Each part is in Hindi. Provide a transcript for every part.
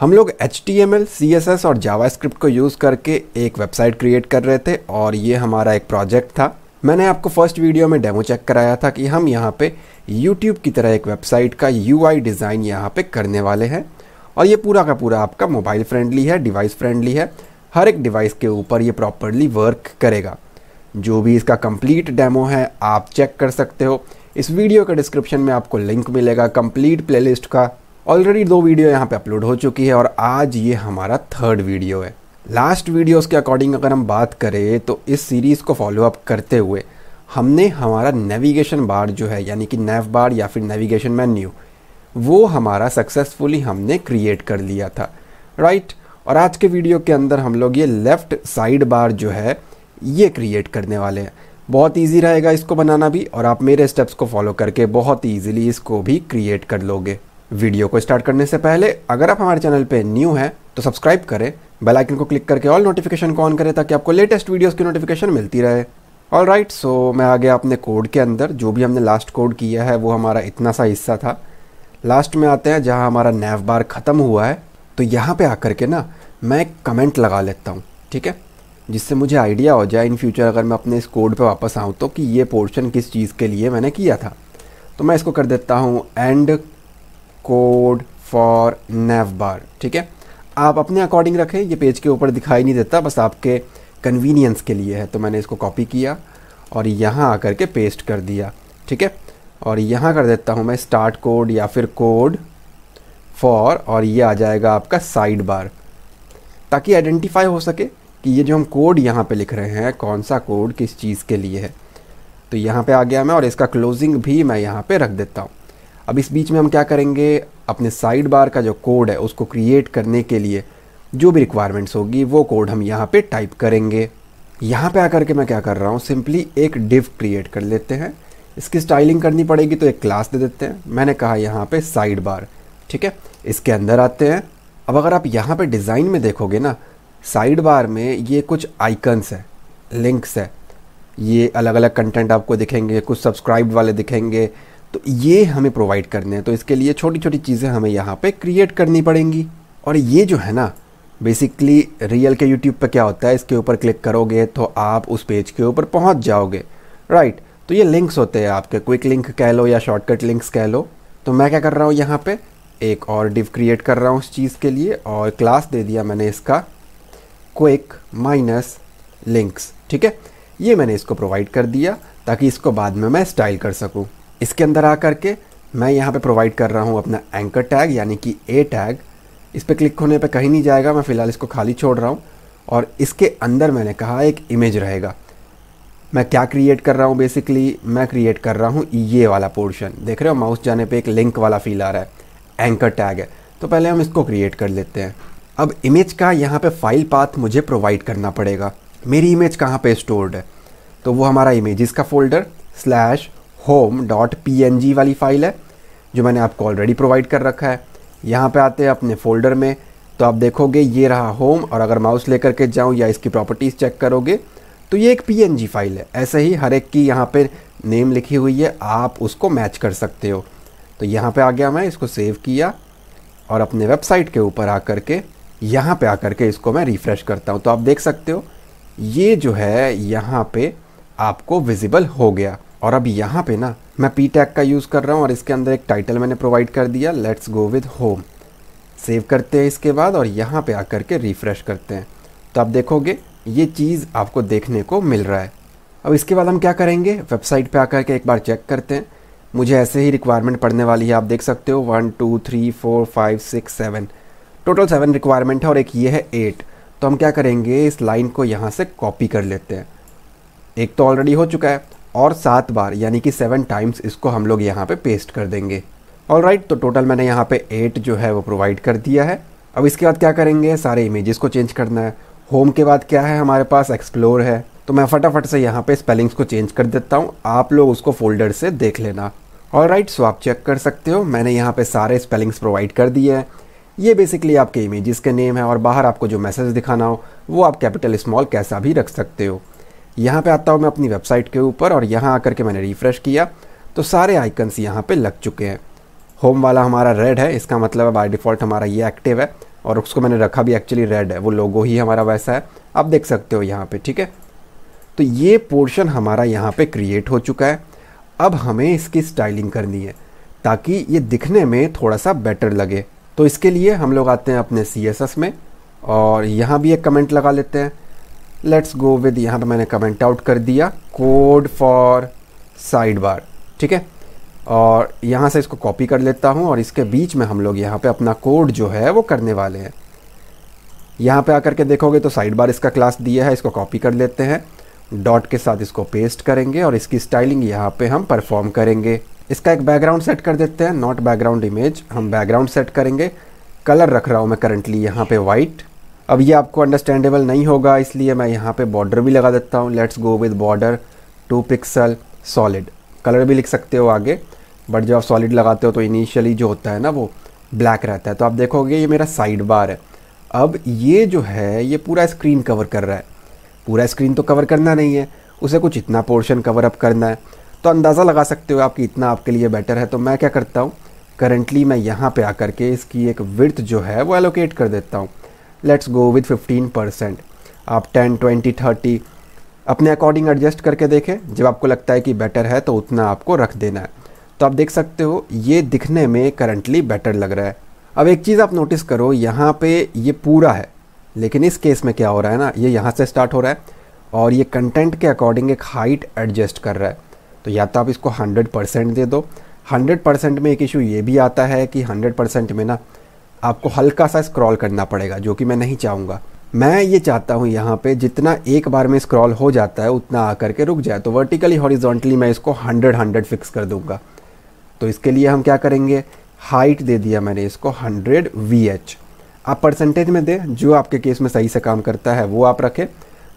हम लोग H T M L C S S और जावा स्क्रिप्ट को यूज़ करके एक वेबसाइट क्रिएट कर रहे थे और ये हमारा एक प्रोजेक्ट था मैंने आपको फर्स्ट वीडियो में डेमो चेक कराया था कि हम यहाँ पे यूट्यूब की तरह एक वेबसाइट का यू आई डिज़ाइन यहाँ पे करने वाले हैं और ये पूरा का पूरा आपका मोबाइल फ्रेंडली है डिवाइस फ्रेंडली है हर एक डिवाइस के ऊपर ये प्रॉपरली वर्क करेगा जो भी इसका कंप्लीट डेमो है आप चेक कर सकते हो इस वीडियो के डिस्क्रिप्शन में आपको लिंक मिलेगा कंप्लीट प्लेलिस्ट का ऑलरेडी दो वीडियो यहाँ पे अपलोड हो चुकी है और आज ये हमारा थर्ड वीडियो है लास्ट वीडियोस के अकॉर्डिंग अगर हम बात करें तो इस सीरीज़ को फॉलोअप करते हुए हमने हमारा नेविगेशन बार जो है यानी कि नेव बार या फिर नेविगेशन मेन्यू वो हमारा सक्सेसफुली हमने क्रिएट कर लिया था राइट right? और आज के वीडियो के अंदर हम लोग ये लेफ़्ट साइड बार जो है ये क्रिएट करने वाले हैं बहुत ईजी रहेगा इसको बनाना भी और आप मेरे स्टेप्स को फॉलो करके बहुत ईजिली इसको भी क्रिएट कर लोगे वीडियो को स्टार्ट करने से पहले अगर आप हमारे चैनल पे न्यू हैं तो सब्सक्राइब करें बेल आइकन को क्लिक करके ऑल नोटिफिकेशन को ऑन करें ताकि आपको लेटेस्ट वीडियोस की नोटिफिकेशन मिलती रहे ऑल राइट सो मैं आ गया अपने कोड के अंदर जो भी हमने लास्ट कोड किया है वो हमारा इतना सा हिस्सा था लास्ट में आते हैं जहाँ हमारा नैव बार ख़त्म हुआ है तो यहाँ पर आकर के ना मैं एक कमेंट लगा लेता हूँ ठीक है जिससे मुझे आइडिया हो जाए इन फ्यूचर अगर मैं अपने इस कोड पर वापस आऊँ तो कि ये पोर्शन किस चीज़ के लिए मैंने किया था तो मैं इसको कर देता हूँ and code for nav bar ठीक है आप अपने अकॉर्डिंग रखें ये पेज के ऊपर दिखाई नहीं देता बस आपके कन्वीनियंस के लिए है तो मैंने इसको कॉपी किया और यहाँ आकर के पेस्ट कर दिया ठीक है और यहाँ कर देता हूँ मैं स्टार्ट कोड या फिर कोड फॉर और ये आ जाएगा आपका साइड बार ताकि आइडेंटिफाई हो सके कि ये जो हम कोड यहाँ पे लिख रहे हैं कौन सा कोड किस चीज़ के लिए है तो यहाँ पे आ गया मैं और इसका क्लोजिंग भी मैं यहाँ पे रख देता हूँ अब इस बीच में हम क्या करेंगे अपने साइड बार का जो कोड है उसको क्रिएट करने के लिए जो भी रिक्वायरमेंट्स होगी वो कोड हम यहाँ पे टाइप करेंगे यहाँ पे आकर के मैं क्या कर रहा हूँ सिंपली एक डिव क्रिएट कर लेते हैं इसकी स्टाइलिंग करनी पड़ेगी तो एक क्लास दे देते हैं मैंने कहा यहाँ पे साइड बार ठीक है इसके अंदर आते हैं अब अगर आप यहाँ पे डिज़ाइन में देखोगे ना साइड बार में ये कुछ आइकन्स है लिंक्स है ये अलग अलग कंटेंट आपको दिखेंगे कुछ सब्सक्राइब वाले दिखेंगे तो ये हमें प्रोवाइड करने हैं तो इसके लिए छोटी छोटी चीज़ें हमें यहाँ पे क्रिएट करनी पड़ेंगी और ये जो है ना बेसिकली रियल के यूट्यूब पे क्या होता है इसके ऊपर क्लिक करोगे तो आप उस पेज के ऊपर पहुँच जाओगे राइट तो ये लिंक्स होते हैं आपके क्विक लिंक कह लो या शॉर्टकट लिंक्स कह लो तो मैं क्या कर रहा हूँ यहाँ पे एक और डिव क्रिएट कर रहा हूँ उस चीज़ के लिए और क्लास दे दिया मैंने इसका क्विक माइनस लिंक्स ठीक है ये मैंने इसको प्रोवाइड कर दिया ताकि इसको बाद में मैं स्टाइल कर सकूँ इसके अंदर आ करके मैं यहाँ पे प्रोवाइड कर रहा हूँ अपना एंकर टैग यानी कि ए टैग इस पर क्लिक होने पे कहीं नहीं जाएगा मैं फ़िलहाल इसको खाली छोड़ रहा हूँ और इसके अंदर मैंने कहा एक इमेज रहेगा मैं क्या क्रिएट कर रहा हूँ बेसिकली मैं क्रिएट कर रहा हूँ ये वाला पोर्शन देख रहे हो माउस जाने पर एक लिंक वाला फील आ रहा है एंकर टैग है तो पहले हम इसको क्रिएट कर लेते हैं अब इमेज का यहाँ पे फाइल पाथ मुझे प्रोवाइड करना पड़ेगा मेरी इमेज कहाँ पे स्टोर्ड है तो वो हमारा इमेज का folder slash home dot P N G वाली फाइल है जो मैंने आपको ऑलरेडी प्रोवाइड कर रखा है यहाँ पे आते हैं अपने फोल्डर में तो आप देखोगे ये रहा होम और अगर माउस लेकर के जाऊँ या इसकी प्रॉपर्टीज़ चेक करोगे तो ये एक पी फाइल है ऐसे ही हर एक की यहाँ पर नेम लिखी हुई है आप उसको मैच कर सकते हो तो यहाँ पे आ गया मैं इसको सेव किया और अपने वेबसाइट के ऊपर आकर के यहाँ पे आकर के इसको मैं रिफ़्रेश करता हूँ तो आप देख सकते हो ये जो है यहाँ पे आपको विजिबल हो गया और अब यहाँ पे ना मैं पी टैग का यूज़ कर रहा हूँ और इसके अंदर एक टाइटल मैंने प्रोवाइड कर दिया let's go with home save करते हैं इसके बाद और यहाँ पे आकर के रिफ़्रेश करते हैं तो आप देखोगे ये चीज़ आपको देखने को मिल रहा है अब इसके बाद हम क्या करेंगे वेबसाइट पे आकर के एक बार चेक करते हैं मुझे ऐसे ही रिक्वायरमेंट पड़ने वाली है आप देख सकते हो one two three four five six seven total seven requirement है और एक ये है एट तो हम क्या करेंगे इस लाइन को यहाँ से कॉपी कर लेते हैं एक तो ऑलरेडी हो चुका है और सात बार यानी कि सेवन टाइम्स इसको हम लोग यहाँ पे पेस्ट कर देंगे ऑल राइट right, तो टोटल मैंने यहाँ पे एट जो है वो प्रोवाइड कर दिया है अब इसके बाद क्या करेंगे सारे इमेजेस को चेंज करना है होम के बाद क्या है हमारे पास एक्सप्लोर है तो मैं फटाफट से यहाँ पे स्पेलिंग्स को चेंज कर देता हूँ आप लोग उसको फोल्डर से देख लेना ऑल राइट सो आप चेक कर सकते हो मैंने यहाँ पे सारे स्पेलिंग्स प्रोवाइड कर दिए हैं ये बेसिकली आपके इमेजेस के नेम है और बाहर आपको जो मैसेज दिखाना हो वो आप कैपिटल स्मॉल कैसा भी रख सकते हो यहाँ पे आता हूँ मैं अपनी वेबसाइट के ऊपर और यहाँ आकर के मैंने रिफ़्रेश किया तो सारे आइकन्स यहाँ पे लग चुके हैं होम वाला हमारा रेड है इसका मतलब है बाई डिफ़ॉल्ट हमारा ये एक्टिव है और उसको मैंने रखा भी एक्चुअली रेड है वो लोगो ही हमारा वैसा है आप देख सकते हो यहाँ पर ठीक है तो ये पोर्शन हमारा यहाँ पर क्रिएट हो चुका है अब हमें इसकी स्टाइलिंग करनी है ताकि ये दिखने में थोड़ा सा बेटर लगे तो इसके लिए हम लोग आते हैं अपने सी में और यहाँ भी एक कमेंट लगा लेते हैं लेट्स गो विद यहाँ पर तो मैंने कमेंट आउट कर दिया कोड फॉर साइड बार ठीक है और यहाँ से इसको कॉपी कर लेता हूँ और इसके बीच में हम लोग यहाँ पे अपना कोड जो है वो करने वाले हैं यहाँ पे आकर के देखोगे तो साइड बार इसका क्लास दिया है इसको कॉपी कर लेते हैं डॉट के साथ इसको पेस्ट करेंगे और इसकी स्टाइलिंग यहाँ पे हम परफॉर्म करेंगे इसका एक बैकग्राउंड सेट कर देते हैं नॉट बैकग्राउंड इमेज हम बैकग्राउंड सेट करेंगे कलर रख रहा हूँ मैं करंटली यहाँ पे वाइट अब ये आपको अंडरस्टैंडेबल नहीं होगा इसलिए मैं यहाँ पे बॉर्डर भी लगा देता हूँ let's go with border two pixel solid colour भी लिख सकते हो आगे बट जब आप सॉलिड लगाते हो तो इनिशियली जो होता है ना वो ब्लैक रहता है तो आप देखोगे ये मेरा साइड बार है अब ये जो है ये पूरा स्क्रीन कवर कर रहा है पूरा स्क्रीन तो कवर करना नहीं है उसे कुछ इतना पोर्शन कवर अप करना है तो अंदाज़ा लगा सकते हो आपकी इतना आपके लिए बेटर है तो मैं क्या करता हूँ करंटली मैं यहाँ पे आकर के इसकी एक विर्थ जो है वो एलोकेट कर देता हूँ let's go with fifteen percent आप टेन ट्वेंटी थर्टी अपने अकॉर्डिंग एडजस्ट करके देखें जब आपको लगता है कि बेटर है तो उतना आपको रख देना है तो आप देख सकते हो ये दिखने में करंटली बेटर लग रहा है अब एक चीज़ आप नोटिस करो यहाँ पे ये पूरा है लेकिन इस केस में क्या हो रहा है ना ये यहाँ से स्टार्ट हो रहा है और ये कंटेंट के अकॉर्डिंग एक हाइट एडजस्ट कर रहा है तो या तो आप इसको 100 परसेंट दे दो 100 परसेंट में एक इशू ये भी आता है कि 100 परसेंट में ना आपको हल्का सा स्क्रॉल करना पड़ेगा जो कि मैं नहीं चाहूँगा मैं ये चाहता हूँ यहाँ पे जितना एक बार में स्क्रॉल हो जाता है उतना आकर के रुक जाए तो वर्टिकली हॉरिजॉन्टली मैं इसको हंड्रेड हंड्रेड फिक्स कर दूँगा तो इसके लिए हम क्या करेंगे हाइट दे दिया मैंने इसको हंड्रेड वी एच आप परसेंटेज में दें जो आपके केस में सही से काम करता है वो आप रखें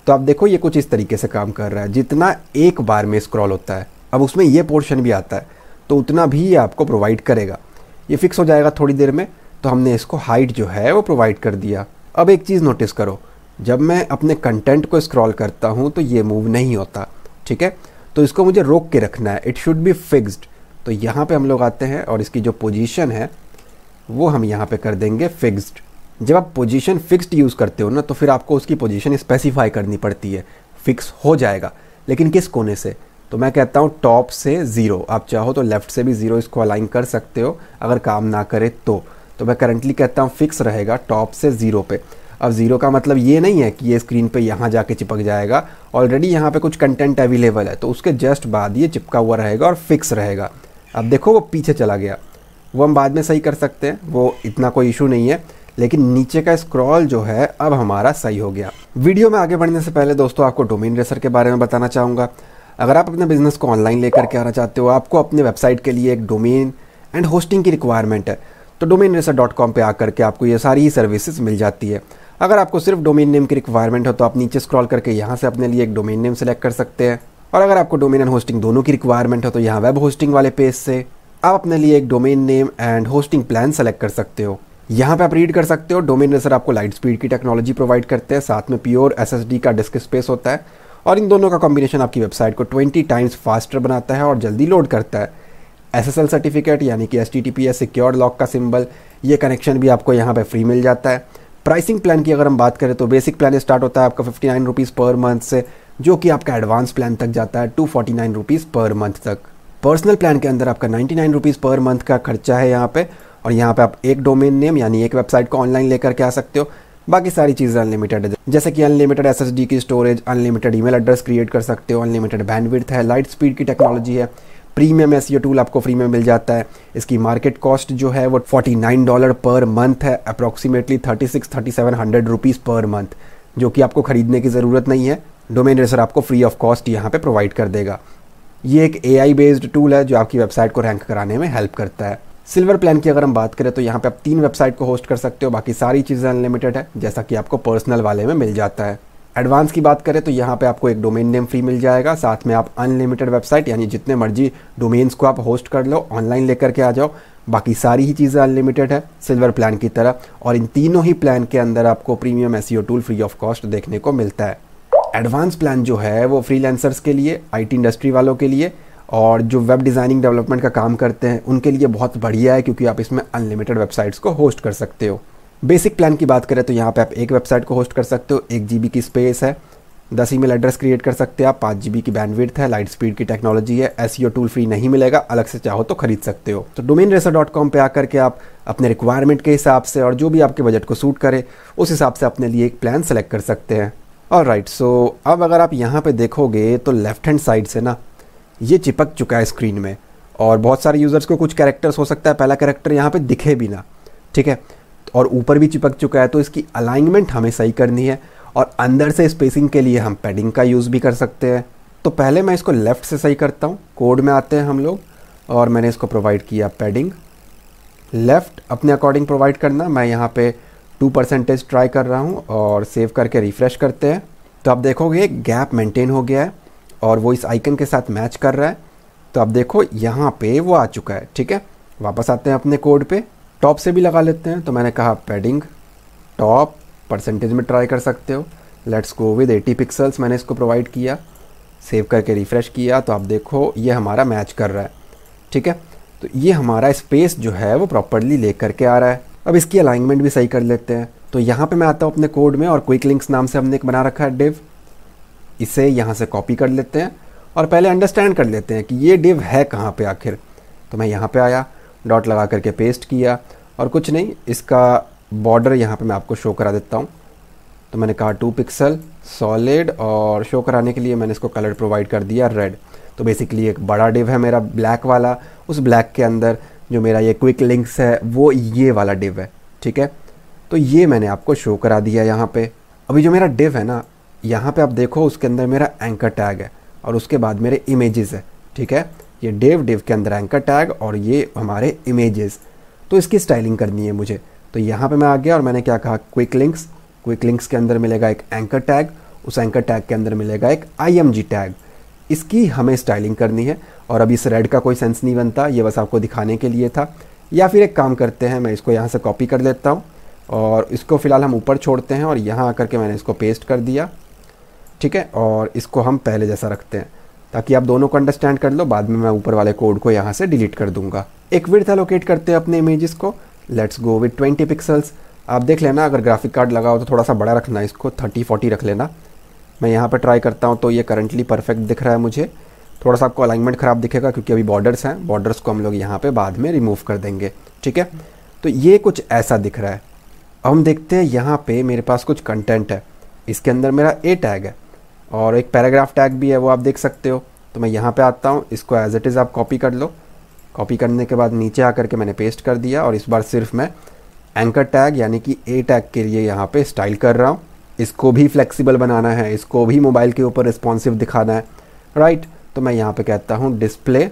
तो आप देखो ये कुछ इस तरीके से काम कर रहा है जितना एक बार में स्क्रॉल होता है अब उसमें ये पोर्शन भी आता है तो उतना भी ये आपको प्रोवाइड करेगा ये फिक्स हो जाएगा थोड़ी देर में तो हमने इसको हाइट जो है वो प्रोवाइड कर दिया अब एक चीज़ नोटिस करो जब मैं अपने कंटेंट को स्क्रॉल करता हूँ तो ये मूव नहीं होता ठीक है तो इसको मुझे रोक के रखना है इट शुड बी फिक्स्ड तो यहाँ पे हम लोग आते हैं और इसकी जो पोजीशन है वो हम यहाँ पे कर देंगे फिक्स्ड जब आप पोजीशन फिक्स्ड यूज़ करते हो ना तो फिर आपको उसकी पोजीशन स्पेसिफाई करनी पड़ती है फिक्स हो जाएगा लेकिन किस कोने से तो मैं कहता हूँ टॉप से ज़ीरो आप चाहो तो लेफ़्ट से भी ज़ीरो इसको अलाइन कर सकते हो अगर काम ना करे तो तो मैं करंटली कहता हूँ फिक्स रहेगा टॉप से ज़ीरो पे अब ज़ीरो का मतलब ये नहीं है कि ये स्क्रीन पे यहाँ जाके चिपक जाएगा ऑलरेडी यहाँ पे कुछ कंटेंट अवेलेबल है तो उसके जस्ट बाद ये चिपका हुआ रहेगा और फिक्स रहेगा अब देखो वो पीछे चला गया वो हम बाद में सही कर सकते हैं वो इतना कोई इशू नहीं है लेकिन नीचे का स्क्रॉल जो है अब हमारा सही हो गया वीडियो में आगे बढ़ने से पहले दोस्तों आपको डोमेन रेसर के बारे में बताना चाहूँगा अगर आप अपने बिजनेस को ऑनलाइन लेकर के आना चाहते हो आपको अपने वेबसाइट के लिए एक डोमेन एंड होस्टिंग की रिक्वायरमेंट है तो डोमेन रेसर डॉट कॉम पर आकर के आपको ये सारी सर्विसेज मिल जाती है अगर आपको सिर्फ डोमेन नेम की रिक्वायरमेंट हो तो आप नीचे स्क्रॉल करके यहाँ से अपने लिए एक डोमेन नेम सेलेक्ट कर सकते हैं और अगर आपको डोमेन एंड होस्टिंग दोनों की रिक्वायरमेंट हो तो यहाँ वेब होस्टिंग वाले पेज से आप अपने लिए एक domain name and hosting plan select कर सकते हो यहाँ पे आप रीड कर सकते हो डोमेन रेसर आपको लाइट स्पीड की टेक्नोलॉजी प्रोवाइड करते हैं साथ में प्योर एस का डिस्क स्पेस होता है और इन दोनों का कॉम्बिनेशन आपकी वेबसाइट को 20 टाइम्स फास्टर बनाता है और जल्दी लोड करता है एल सर्टिफिकेट यानी कि S T T P S secure lock का सिंबल ये कनेक्शन भी आपको यहाँ पे फ्री मिल जाता है प्राइसिंग प्लान की अगर हम बात करें तो बेसिक प्लान स्टार्ट होता है आपका fifty nine rupees per month से जो कि आपका एडवांस प्लान तक जाता है two forty nine rupees per month तक पर्सनल प्लान के अंदर आपका ninety nine rupees per month का खर्चा है यहाँ पे और यहाँ पे आप एक डोमेन नेम यानी एक वेबसाइट को ऑनलाइन लेकर के आ सकते हो बाकी सारी चीज़ें अनलिमिटेड है जैसे कि अनलिमिटेड एस की storage unlimited email address create कर सकते हो अनलिमिटेड बैंडविड्थ है लाइट स्पीड की टेक्नोलॉजी है प्रीमियम एस टूल आपको फ्री में मिल जाता है इसकी मार्केट कॉस्ट जो है वो 49 डॉलर पर मंथ है approximately 36 seven hundred rupees per month जो कि आपको ख़रीदने की ज़रूरत नहीं है डोमेन रेसर आपको फ्री ऑफ कॉस्ट यहाँ पे प्रोवाइड कर देगा ये एक ए बेस्ड टूल है जो आपकी वेबसाइट को रैंक कराने में हेल्प करता है सिल्वर प्लान की अगर हम बात करें तो यहाँ पे आप तीन वेबसाइट को होस्ट कर सकते हो बाकी सारी चीज़ें अनलिमिटेड है जैसा कि आपको पर्सनल वाले में मिल जाता है एडवांस की बात करें तो यहाँ पे आपको एक डोमेन नेम फ्री मिल जाएगा साथ में आप अनलिमिटेड वेबसाइट यानी जितने मर्जी डोमेन्स को आप होस्ट कर लो ऑनलाइन लेकर के आ जाओ बाकी सारी ही चीज़ें अनलिमिटेड है सिल्वर प्लान की तरह और इन तीनों ही प्लान के अंदर आपको premium S tool free of cost देखने को मिलता है एडवांस प्लान जो है वो फ्रीलांसर्स के लिए आईटी इंडस्ट्री वालों के लिए और जो वेब डिज़ाइनिंग डेवलपमेंट का काम करते हैं उनके लिए बहुत बढ़िया है क्योंकि आप इसमें अनलिमिटेड वेबसाइट्स को होस्ट कर सकते हो बेसिक प्लान की बात करें तो यहाँ पे आप एक वेबसाइट को होस्ट कर सकते हो एक जी की स्पेस है दस ईमेल एड्रेस क्रिएट कर सकते हैं आप पाँच जी की बैंडविड्थ है लाइट स्पीड की टेक्नोलॉजी है एस टूल फ्री नहीं मिलेगा अलग से चाहो तो खरीद सकते हो तो डोमेन रेसर डॉट कॉम पर आकर के आप अपने रिक्वायरमेंट के हिसाब से और जो भी आपके बजट को सूट करे उस हिसाब से अपने लिए एक प्लान सेलेक्ट कर सकते हैं और राइट सो अब अगर आप यहाँ पे देखोगे तो लेफ्ट हैंड साइड से ना ये चिपक चुका है स्क्रीन में और बहुत सारे यूज़र्स को कुछ कैरेक्टर्स हो सकता है पहला कैरेक्टर यहाँ पे दिखे भी ना ठीक है और ऊपर भी चिपक चुका है तो इसकी अलाइनमेंट हमें सही करनी है और अंदर से स्पेसिंग के लिए हम पैडिंग का यूज़ भी कर सकते हैं तो पहले मैं इसको लेफ़्ट से सही करता हूँ कोड में आते हैं हम लोग और मैंने इसको प्रोवाइड किया पैडिंग लेफ़्ट अपने अकॉर्डिंग प्रोवाइड करना मैं यहाँ पे टू परसेंटेज ट्राई कर रहा हूँ और सेव करके रिफ़्रेश करते हैं तो आप देखोगे गैप मेंटेन हो गया है और वो इस आइकन के साथ मैच कर रहा है तो आप देखो यहाँ पे वो आ चुका है ठीक है वापस आते हैं अपने कोड पर टॉप से भी लगा लेते हैं तो मैंने कहा पैडिंग टॉप परसेंटेज में ट्राई कर सकते हो लेट्स गो विद 80 पिक्सल्स मैंने इसको प्रोवाइड किया सेव करके रिफ़्रेश किया तो आप देखो ये हमारा मैच कर रहा है ठीक है तो ये हमारा स्पेस जो है वो प्रॉपरली ले करके आ रहा है अब इसकी अलाइनमेंट भी सही कर लेते हैं तो यहाँ पे मैं आता हूँ अपने कोड में और क्विक लिंक्स नाम से हमने एक बना रखा है डिव इसे यहाँ से कॉपी कर लेते हैं और पहले अंडरस्टैंड कर लेते हैं कि ये डिव है कहाँ पे आखिर तो मैं यहाँ पे आया डॉट लगा करके पेस्ट किया और कुछ नहीं इसका बॉर्डर यहाँ पे मैं आपको शो करा देता हूँ तो मैंने कहा टू पिक्सल सॉलिड और शो कराने के लिए मैंने इसको कलर प्रोवाइड कर दिया रेड तो बेसिकली एक बड़ा डिव है मेरा ब्लैक वाला उस ब्लैक के अंदर जो मेरा ये क्विक लिंक्स है वो ये वाला डिव है ठीक है तो ये मैंने आपको शो करा दिया यहाँ पे अभी जो मेरा डिव है ना यहाँ पे आप देखो उसके अंदर मेरा एंकर टैग है और उसके बाद मेरे इमेजेस है ठीक है ये डेव डेव के अंदर एंकर टैग और ये हमारे इमेजेस तो इसकी स्टाइलिंग करनी है मुझे तो यहाँ पे मैं आ गया और मैंने क्या कहा क्विक लिंक्स क्विक लिंक्स के अंदर मिलेगा एक एंकर टैग उस एंकर टैग के अंदर मिलेगा एक आई टैग इसकी हमें स्टाइलिंग करनी है और अभी इस रेड का कोई सेंस नहीं बनता ये बस आपको दिखाने के लिए था या फिर एक काम करते हैं मैं इसको यहाँ से कॉपी कर लेता हूँ और इसको फ़िलहाल हम ऊपर छोड़ते हैं और यहाँ आकर के मैंने इसको पेस्ट कर दिया ठीक है और इसको हम पहले जैसा रखते हैं ताकि आप दोनों को अंडरस्टैंड कर लो बाद में मैं ऊपर वाले कोड को यहाँ से डिलीट कर दूंगा एक विर्थ एलोकेट करते हैं अपने इमेजेस को let's go with twenty pixels आप देख लेना अगर ग्राफिक कार्ड लगाओ तो थोड़ा सा बड़ा रखना इसको थर्टी फोर्टी रख लेना मैं यहाँ पर ट्राई करता हूँ तो ये करंटली परफेक्ट दिख रहा है मुझे थोड़ा सा आपको अलाइनमेंट ख़राब दिखेगा क्योंकि अभी बॉर्डर्स हैं बॉर्डर्स को हम लोग यहाँ पे बाद में रिमूव कर देंगे ठीक है तो ये कुछ ऐसा दिख रहा है अब हम देखते हैं यहाँ पे मेरे पास कुछ कंटेंट है इसके अंदर मेरा ए टैग है और एक पैराग्राफ टैग भी है वो आप देख सकते हो तो मैं यहाँ पे आता हूँ इसको एज इट इज़ आप कॉपी कर लो कॉपी करने के बाद नीचे आकर के मैंने पेस्ट कर दिया और इस बार सिर्फ मैं एंकर टैग यानी कि ए टैग के लिए यहाँ पे स्टाइल कर रहा हूँ इसको भी फ्लेक्सिबल बनाना है इसको भी मोबाइल के ऊपर रिस्पॉन्सिव दिखाना है राइट right, तो मैं यहाँ पर कहता हूँ डिस्प्ले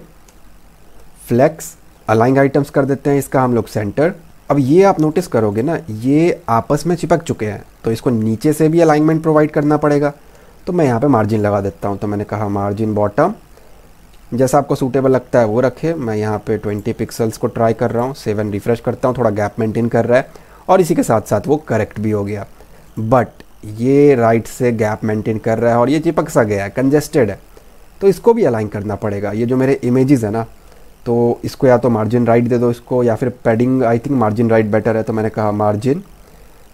फ्लैक्स अलाइंग आइटम्स कर देते हैं इसका हम लोग सेंटर अब ये आप नोटिस करोगे ना ये आपस में चिपक चुके हैं तो इसको नीचे से भी अलाइनमेंट प्रोवाइड करना पड़ेगा तो मैं यहाँ पे मार्जिन लगा देता हूँ तो मैंने कहा मार्जिन बॉटम जैसा आपको सूटेबल लगता है वो रखे मैं यहाँ पे 20 पिक्सल्स को ट्राई कर रहा हूँ सेवन रिफ्रेश करता हूँ थोड़ा गैप मेंटेन कर रहा है और इसी के साथ साथ वो करेक्ट भी हो गया बट ये राइट से गैप मेंटेन कर रहा है और ये चिपक सा गया है कंजेस्टेड है तो इसको भी अलाइन करना पड़ेगा ये जो मेरे इमेजेस है ना तो इसको या तो मार्जिन राइट दे दो इसको या फिर padding I think margin right better है तो मैंने कहा मार्जिन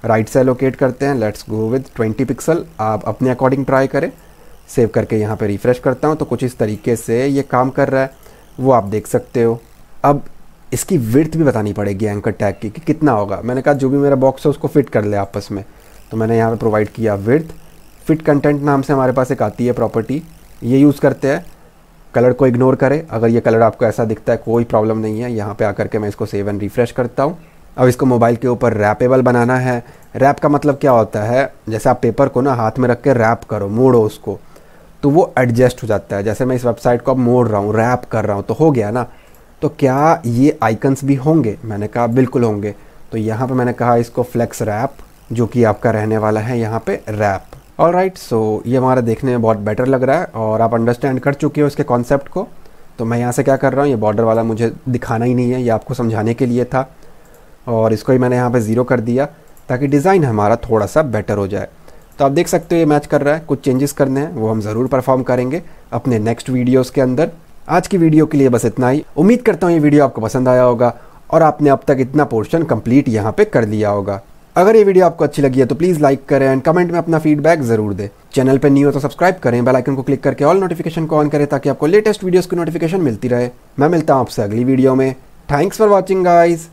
राइट से एलोकेट करते हैं लेट्स गो विद 20 पिक्सल आप अपने अकॉर्डिंग ट्राई करें सेव करके यहाँ पे रिफ़्रेश करता हूँ तो कुछ इस तरीके से ये काम कर रहा है वो आप देख सकते हो अब इसकी विर्थ भी बतानी पड़ेगी एंकर टैग की कि कितना होगा मैंने कहा जो भी मेरा बॉक्स है उसको फिट कर ले आपस में तो मैंने यहाँ पर प्रोवाइड किया विर्थ फिट कंटेंट नाम से हमारे पास एक आती है प्रॉपर्टी ये यूज़ करते हैं कलर को इग्नोर करें अगर ये कलर आपको ऐसा दिखता है कोई प्रॉब्लम नहीं है यहाँ पे आकर के मैं इसको सेव एंड रिफ़्रेश करता हूँ अब इसको मोबाइल के ऊपर रैपेबल बनाना है रैप का मतलब क्या होता है जैसे आप पेपर को ना हाथ में रख के रैप करो मोड़ो उसको तो वो एडजस्ट हो जाता है जैसे मैं इस वेबसाइट को अब मोड़ रहा हूँ रैप कर रहा हूँ तो हो गया ना तो क्या ये आइकन्स भी होंगे मैंने कहा बिल्कुल होंगे तो यहाँ पर मैंने कहा इसको फ्लैक्स रैप जो कि आपका रहने वाला है यहाँ पर रैप ऑल राइट सो ये हमारा देखने में बहुत बेटर लग रहा है और आप अंडरस्टैंड कर चुके हो इसके कॉन्सेप्ट को तो मैं यहाँ से क्या कर रहा हूँ ये बॉर्डर वाला मुझे दिखाना ही नहीं है ये आपको समझाने के लिए था और इसको ही मैंने यहाँ पे ज़ीरो कर दिया ताकि डिज़ाइन हमारा थोड़ा सा बेटर हो जाए तो आप देख सकते हो ये मैच कर रहा है कुछ चेंजेस करने हैं वो हम ज़रूर परफॉर्म करेंगे अपने नेक्स्ट वीडियोज़ के अंदर आज की वीडियो के लिए बस इतना ही उम्मीद करता हूँ ये वीडियो आपको पसंद आया होगा और आपने अब तक इतना पोर्शन कंप्लीट यहाँ पे कर लिया होगा अगर ये वीडियो आपको अच्छी लगी है तो प्लीज़ लाइक करें एंड कमेंट में अपना फीडबैक जरूर दें चैनल पर न्यू हो तो सब्सक्राइब करें बेल आइकन को क्लिक करके ऑल नोटिफिकेशन को ऑन करें ताकि आपको लेटेस्ट वीडियोस की नोटिफिकेशन मिलती रहे मैं मिलता हूँ आपसे अगली वीडियो में थैंक्स फॉर वॉचिंग गाइज़